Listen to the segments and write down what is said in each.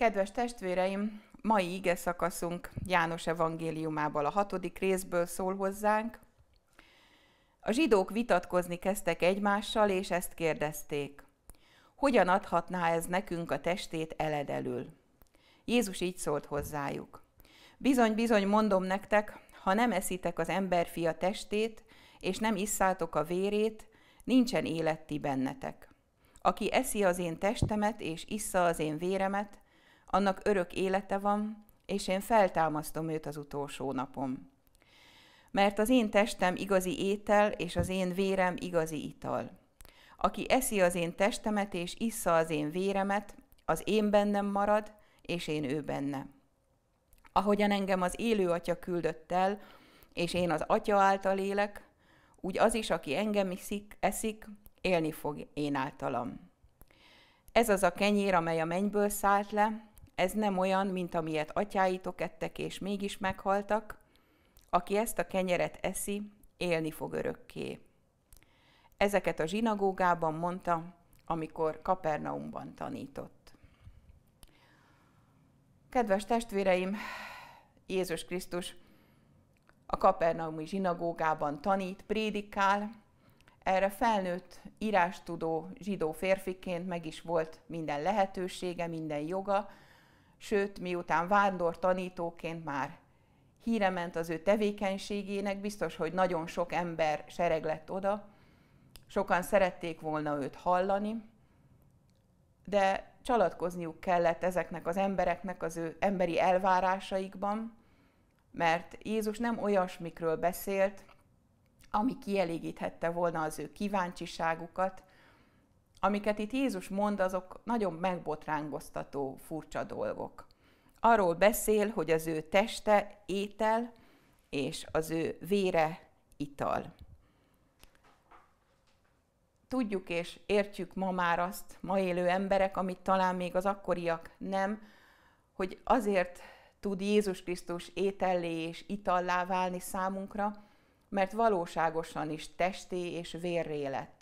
Kedves testvéreim, mai ige szakaszunk János evangéliumából a hatodik részből szól hozzánk. A zsidók vitatkozni kezdtek egymással, és ezt kérdezték. Hogyan adhatná ez nekünk a testét eledelül? Jézus így szólt hozzájuk. Bizony, bizony, mondom nektek, ha nem eszitek az emberfia testét, és nem isszátok a vérét, nincsen életti bennetek. Aki eszi az én testemet, és issza az én véremet, annak örök élete van, és én feltámasztom őt az utolsó napom. Mert az én testem igazi étel, és az én vérem igazi ital. Aki eszi az én testemet, és issza az én véremet, az én bennem marad, és én ő benne. Ahogyan engem az élő atya küldött el, és én az atya által élek, úgy az is, aki engem iszik, eszik, élni fog én általam. Ez az a kenyér, amely a mennyből szállt le, ez nem olyan, mint amilyet atyáitok ettek, és mégis meghaltak. Aki ezt a kenyeret eszi, élni fog örökké. Ezeket a zsinagógában mondta, amikor Kapernaumban tanított. Kedves testvéreim, Jézus Krisztus a Kapernaumi zsinagógában tanít, prédikál, erre felnőtt, írástudó zsidó férfiként meg is volt minden lehetősége, minden joga, sőt, miután vándor tanítóként már híre ment az ő tevékenységének, biztos, hogy nagyon sok ember sereg lett oda, sokan szerették volna őt hallani, de csalatkozniuk kellett ezeknek az embereknek az ő emberi elvárásaikban, mert Jézus nem olyasmikről beszélt, ami kielégíthette volna az ő kíváncsiságukat, amiket itt Jézus mond, azok nagyon megbotrángoztató, furcsa dolgok. Arról beszél, hogy az ő teste étel, és az ő vére ital. Tudjuk és értjük ma már azt, ma élő emberek, amit talán még az akkoriak nem, hogy azért tud Jézus Krisztus étellé és itallá válni számunkra, mert valóságosan is testé és vérré lett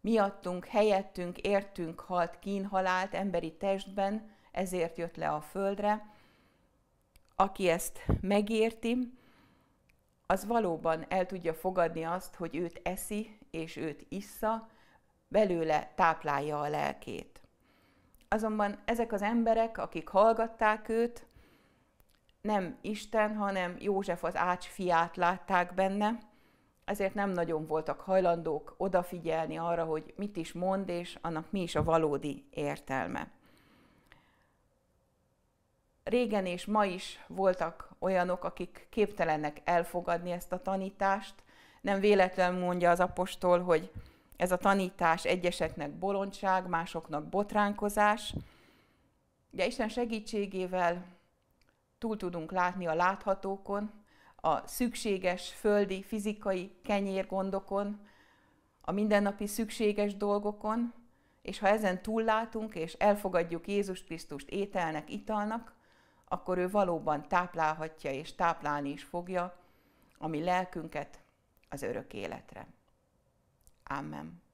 miattunk, helyettünk, értünk halt kínhalált emberi testben, ezért jött le a földre. Aki ezt megérti, az valóban el tudja fogadni azt, hogy őt eszi és őt issza, belőle táplálja a lelkét. Azonban ezek az emberek, akik hallgatták őt, nem Isten, hanem József az ács fiát látták benne, ezért nem nagyon voltak hajlandók odafigyelni arra, hogy mit is mond, és annak mi is a valódi értelme. Régen és ma is voltak olyanok, akik képtelenek elfogadni ezt a tanítást. Nem véletlen mondja az apostol, hogy ez a tanítás egyeseknek bolondság, másoknak botránkozás. Ugye Isten segítségével túl tudunk látni a láthatókon, a szükséges földi, fizikai kenyérgondokon, a mindennapi szükséges dolgokon, és ha ezen túllátunk és elfogadjuk Jézus Krisztust ételnek, italnak, akkor ő valóban táplálhatja és táplálni is fogja a mi lelkünket az örök életre. Amen.